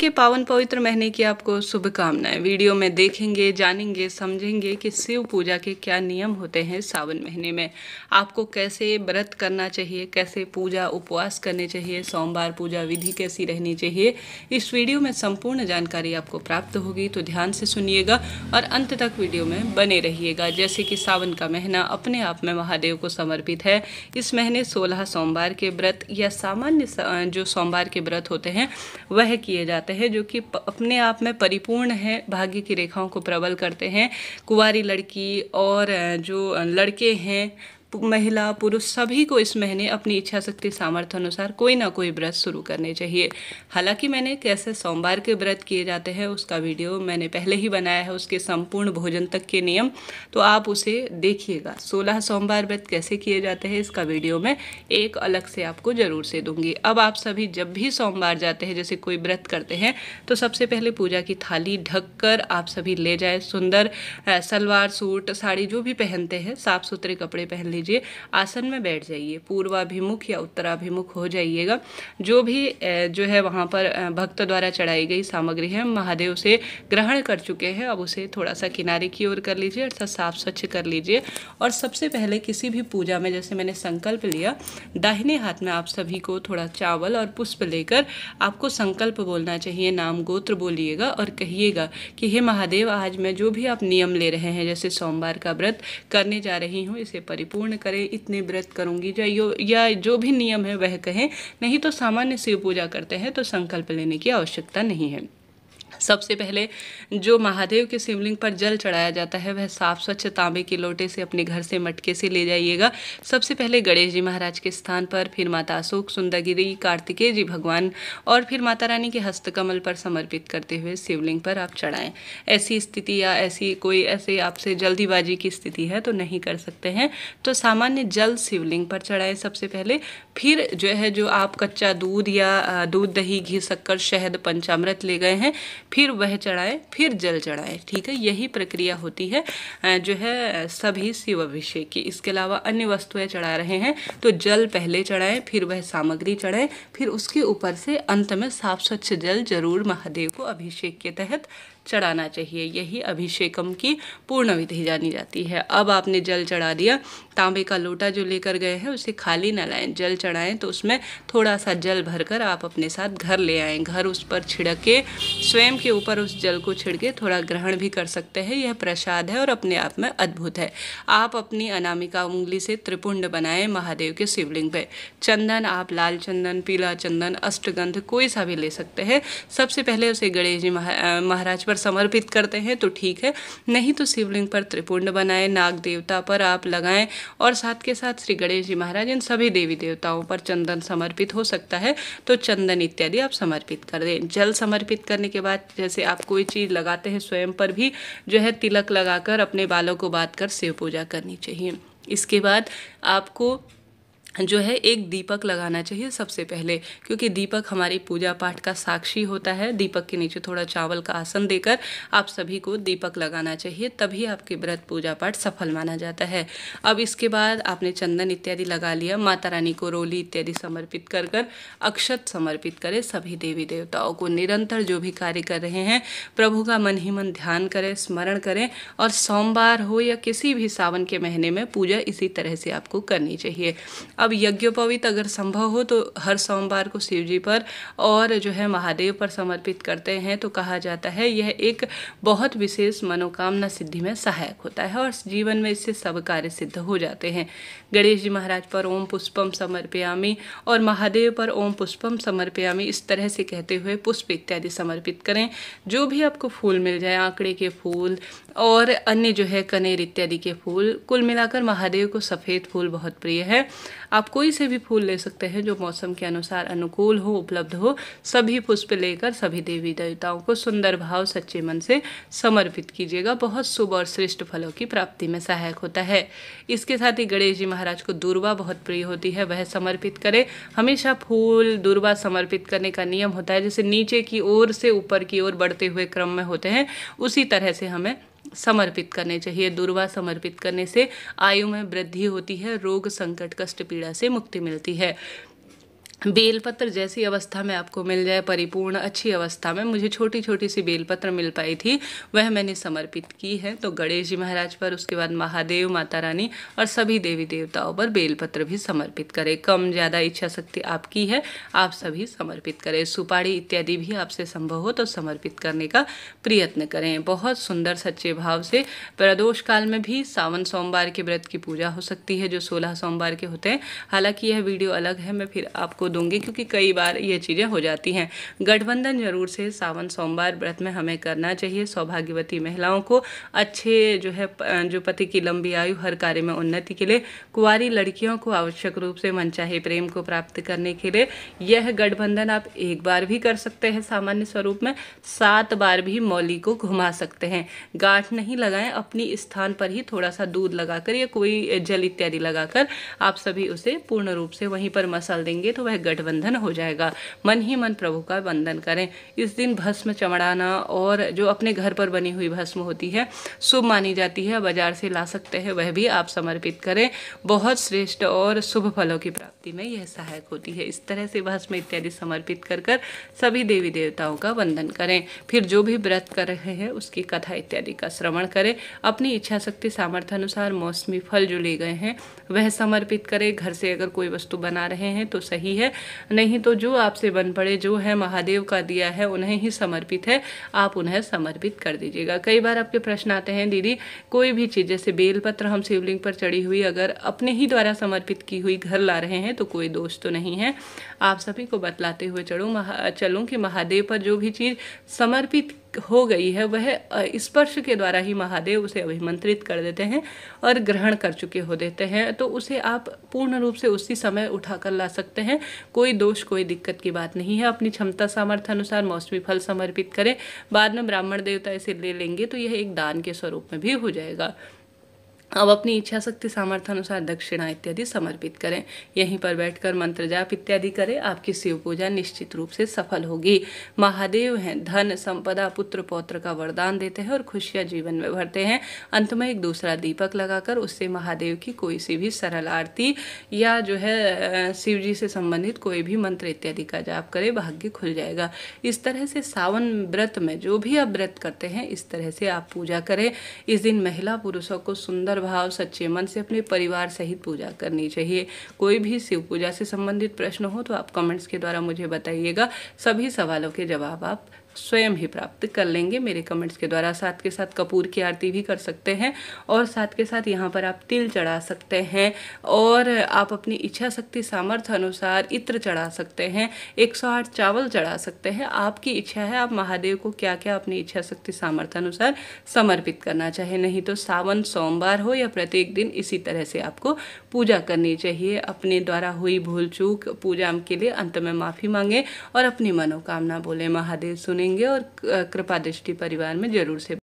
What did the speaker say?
के पावन पवित्र महीने की आपको शुभकामनाएं वीडियो में देखेंगे जानेंगे समझेंगे कि शिव पूजा के क्या नियम होते हैं सावन महीने में आपको कैसे व्रत करना चाहिए कैसे पूजा उपवास करने चाहिए सोमवार पूजा विधि कैसी रहनी चाहिए इस वीडियो में संपूर्ण जानकारी आपको प्राप्त होगी तो ध्यान से सुनिएगा और अंत तक वीडियो में बने रहिएगा जैसे कि सावन का महीना अपने आप में महादेव को समर्पित है इस महीने सोलह सोमवार के व्रत या सामान्य जो सोमवार के व्रत होते हैं वह किए जाते जाते हैं जो कि अपने आप में परिपूर्ण है भाग्य की रेखाओं को प्रबल करते हैं कुंवारी लड़की और जो लड़के हैं महिला पुरुष सभी को इस महीने अपनी इच्छा शक्ति सामर्थ्य अनुसार कोई ना कोई व्रत शुरू करने चाहिए हालांकि मैंने कैसे सोमवार के व्रत किए जाते हैं उसका वीडियो मैंने पहले ही बनाया है उसके संपूर्ण भोजन तक के नियम तो आप उसे देखिएगा सोलह सोमवार व्रत कैसे किए जाते हैं इसका वीडियो मैं एक अलग से आपको ज़रूर से दूंगी अब आप सभी जब भी सोमवार जाते हैं जैसे कोई व्रत करते हैं तो सबसे पहले पूजा की थाली कर आप सभी ले जाए सुंदर सलवार सूट साड़ी जो भी पहनते हैं साफ सुथरे कपड़े पहन लीजिए लीजिए आसन में बैठ जाइए पूर्वाभिमुख या उत्तराभिमुख हो जाइएगा जो भी जो है वहाँ पर भक्त द्वारा चढ़ाई गई सामग्री है महादेव से ग्रहण कर चुके हैं अब उसे थोड़ा सा किनारे की ओर कर लीजिए अर्थात साफ स्वच्छ कर लीजिए और सबसे पहले किसी भी पूजा में जैसे मैंने संकल्प लिया दाहिने हाथ में आप सभी को थोड़ा चावल और पुष्प लेकर आपको संकल्प बोलना चाहिए नाम गोत्र बोलिएगा और कहिएगा कि हे महादेव आज मैं जो भी आप नियम ले रहे हैं जैसे सोमवार का व्रत करने जा रही हूँ इसे परिपूर्ण पूर्ण करें इतने व्रत करूंगी या यो या जो भी नियम है वह कहें नहीं तो सामान्य शिव पूजा करते हैं तो संकल्प लेने की आवश्यकता नहीं है सबसे पहले जो महादेव के शिवलिंग पर जल चढ़ाया जाता है वह साफ स्वच्छ तांबे के लोटे से अपने घर से मटके से ले जाइएगा सबसे पहले गणेश जी महाराज के स्थान पर फिर माता अशोक सुंदरगिरी कार्तिकेय जी भगवान और फिर माता रानी के हस्तकमल पर समर्पित करते हुए शिवलिंग पर आप चढ़ाएं ऐसी स्थिति या ऐसी कोई ऐसे आपसे जल्दीबाजी की स्थिति है तो नहीं कर सकते हैं तो सामान्य जल शिवलिंग पर चढ़ाएं सबसे पहले फिर जो है जो आप कच्चा दूध या दूध दही घी शक्कर शहद पंचामृत ले गए हैं फिर वह चढ़ाए फिर जल चढ़ाए ठीक है यही प्रक्रिया होती है जो है सभी शिव अभिषेक की इसके अलावा अन्य वस्तुएं चढ़ा रहे हैं तो जल पहले चढ़ाएं फिर वह सामग्री चढ़ाएं फिर उसके ऊपर से अंत में साफ स्वच्छ जल जरूर महादेव को अभिषेक के तहत चढ़ाना चाहिए यही अभिषेकम की पूर्ण विधि जानी जाती है अब आपने जल चढ़ा दिया तांबे का लोटा जो लेकर गए हैं उसे खाली न लाएं जल चढ़ाएं तो उसमें थोड़ा सा जल भरकर आप अपने साथ घर ले आएं घर उस पर छिड़के स्वयं के ऊपर उस जल को छिड़के थोड़ा ग्रहण भी कर सकते हैं यह प्रसाद है और अपने आप में अद्भुत है आप अपनी अनामिका उंगली से त्रिपुंड बनाएं महादेव के शिवलिंग पर चंदन आप लाल चंदन पीला चंदन अष्टगंध कोई सा भी ले सकते हैं सबसे पहले उसे गणेश जी महाराज पर पर समर्पित करते हैं तो ठीक है नहीं तो शिवलिंग पर त्रिपुंड बनाएं नाग देवता पर आप लगाएं और साथ के साथ श्री गणेश जी महाराज इन सभी देवी देवताओं पर चंदन समर्पित हो सकता है तो चंदन इत्यादि आप समर्पित कर दें जल समर्पित करने के बाद जैसे आप कोई चीज़ लगाते हैं स्वयं पर भी जो है तिलक लगाकर अपने बालों को बात कर शिव पूजा करनी चाहिए इसके बाद आपको जो है एक दीपक लगाना चाहिए सबसे पहले क्योंकि दीपक हमारी पूजा पाठ का साक्षी होता है दीपक के नीचे थोड़ा चावल का आसन देकर आप सभी को दीपक लगाना चाहिए तभी आपके व्रत पूजा पाठ सफल माना जाता है अब इसके बाद आपने चंदन इत्यादि लगा लिया माता रानी को रोली इत्यादि समर्पित कर कर अक्षत समर्पित करें सभी देवी देवताओं को निरंतर जो भी कार्य कर रहे हैं प्रभु का मन ही मन ध्यान करें स्मरण करें और सोमवार हो या किसी भी सावन के महीने में पूजा इसी तरह से आपको करनी चाहिए अब यज्ञोपवीत अगर संभव हो तो हर सोमवार को शिव जी पर और जो है महादेव पर समर्पित करते हैं तो कहा जाता है यह एक बहुत विशेष मनोकामना सिद्धि में सहायक होता है और जीवन में इससे सब कार्य सिद्ध हो जाते हैं गणेश जी महाराज पर ओम पुष्पम समर्पयामी और महादेव पर ओम पुष्पम समर्पयामी इस तरह से कहते हुए पुष्प इत्यादि समर्पित करें जो भी आपको फूल मिल जाए आंकड़े के फूल और अन्य जो है कनेर इत्यादि के फूल कुल मिलाकर महादेव को सफ़ेद फूल बहुत प्रिय है आप कोई से भी फूल ले सकते हैं जो मौसम के अनुसार अनुकूल हो उपलब्ध हो सभी पुष्प लेकर सभी देवी देवताओं को सुंदर भाव सच्चे मन से समर्पित कीजिएगा बहुत शुभ और श्रेष्ठ फलों की प्राप्ति में सहायक होता है इसके साथ ही गणेश जी महाराज को दूरबा बहुत प्रिय होती है वह समर्पित करें हमेशा फूल दूरबा समर्पित करने का नियम होता है जैसे नीचे की ओर से ऊपर की ओर बढ़ते हुए क्रम में होते हैं उसी तरह से हमें समर्पित करने चाहिए दुर्वा समर्पित करने से आयु में वृद्धि होती है रोग संकट कष्ट पीड़ा से मुक्ति मिलती है बेलपत्र जैसी अवस्था में आपको मिल जाए परिपूर्ण अच्छी अवस्था में मुझे छोटी छोटी सी बेलपत्र मिल पाई थी वह मैंने समर्पित की है तो गणेश जी महाराज पर उसके बाद महादेव माता रानी और सभी देवी देवताओं पर बेलपत्र भी समर्पित करें कम ज़्यादा इच्छा शक्ति आपकी है आप सभी समर्पित करें सुपारी इत्यादि भी आपसे संभव हो तो समर्पित करने का प्रयत्न करें बहुत सुंदर सच्चे भाव से प्रदोष काल में भी सावन सोमवार के व्रत की पूजा हो सकती है जो सोलह सोमवार के होते हैं हालांकि यह वीडियो अलग है मैं फिर आपको आपको दूंगी क्योंकि कई बार ये चीज़ें हो जाती हैं गठबंधन जरूर से सावन सोमवार व्रत में हमें करना चाहिए सौभाग्यवती महिलाओं को अच्छे जो है जो पति की लंबी आयु हर कार्य में उन्नति के लिए कुंवारी लड़कियों को आवश्यक रूप से मनचाहे प्रेम को प्राप्त करने के लिए यह गठबंधन आप एक बार भी कर सकते हैं सामान्य स्वरूप में सात बार भी मौली को घुमा सकते हैं गांठ नहीं लगाएं अपनी स्थान पर ही थोड़ा सा दूध लगाकर या कोई जल इत्यादि लगाकर आप सभी उसे पूर्ण रूप से वहीं पर मसल देंगे तो वह है गठबंधन हो जाएगा मन ही मन प्रभु का वंदन करें इस दिन भस्म चमड़ाना और जो अपने घर पर बनी हुई भस्म होती है शुभ मानी जाती है बाजार से ला सकते हैं वह भी आप समर्पित करें बहुत श्रेष्ठ और शुभ फलों की प्राप्ति में यह सहायक होती है इस तरह से भस्म इत्यादि समर्पित कर कर सभी देवी देवताओं का वंदन करें फिर जो भी व्रत कर रहे हैं उसकी कथा इत्यादि का श्रवण करें अपनी इच्छा शक्ति सामर्थ्य अनुसार मौसमी फल जो ले गए हैं वह समर्पित करें घर से अगर कोई वस्तु बना रहे हैं तो सही है है नहीं तो जो आपसे बन पड़े जो है महादेव का दिया है उन्हें ही समर्पित है आप उन्हें समर्पित कर दीजिएगा कई बार आपके प्रश्न आते हैं दीदी कोई भी चीज़ जैसे बेलपत्र हम शिवलिंग पर चढ़ी हुई अगर अपने ही द्वारा समर्पित की हुई घर ला रहे हैं तो कोई दोष तो नहीं है आप सभी को बतलाते हुए चढ़ू महा चलूँ कि महादेव पर जो भी चीज़ समर्पित हो गई है वह स्पर्श के द्वारा ही महादेव उसे अभिमंत्रित कर देते हैं और ग्रहण कर चुके हो देते हैं तो उसे आप पूर्ण रूप से उसी समय उठा कर ला सकते हैं कोई दोष कोई दिक्कत की बात नहीं है अपनी क्षमता सामर्थ्य अनुसार मौसमी फल समर्पित करें बाद में ब्राह्मण देवता इसे ले लेंगे तो यह एक दान के स्वरूप में भी हो जाएगा अब अपनी इच्छा शक्ति सामर्थ्य अनुसार दक्षिणा इत्यादि समर्पित करें यहीं पर बैठकर मंत्र जाप इत्यादि करें आपकी शिव पूजा निश्चित रूप से सफल होगी महादेव हैं धन संपदा पुत्र पौत्र का वरदान देते हैं और खुशियाँ जीवन में भरते हैं अंत में एक दूसरा दीपक लगाकर उससे महादेव की कोई सी भी सरल आरती या जो है शिव जी से संबंधित कोई भी मंत्र इत्यादि का जाप करें भाग्य खुल जाएगा इस तरह से सावन व्रत में जो भी आप व्रत करते हैं इस तरह से आप पूजा करें इस दिन महिला पुरुषों को सुंदर निस्वार भाव सच्चे मन से अपने परिवार सहित पूजा करनी चाहिए कोई भी शिव पूजा से संबंधित प्रश्न हो तो आप कमेंट्स के द्वारा मुझे बताइएगा सभी सवालों के जवाब आप स्वयं ही प्राप्त कर लेंगे मेरे कमेंट्स के द्वारा साथ के साथ कपूर की आरती भी कर सकते हैं और साथ के साथ यहाँ पर आप तिल चढ़ा सकते हैं और आप अपनी इच्छा शक्ति सामर्थ्य अनुसार इत्र चढ़ा सकते हैं 108 चावल चढ़ा सकते हैं आपकी इच्छा है आप महादेव को क्या क्या अपनी इच्छा शक्ति सामर्थ्य अनुसार समर्पित करना चाहे नहीं तो सावन सोमवार हो या प्रत्येक दिन इसी तरह से आपको पूजा करनी चाहिए अपने द्वारा हुई भूल चूक पूजा के लिए अंत में माफ़ी मांगे और अपनी मनोकामना बोले महादेव सुने करेंगे और कृपा दृष्टि परिवार में जरूर से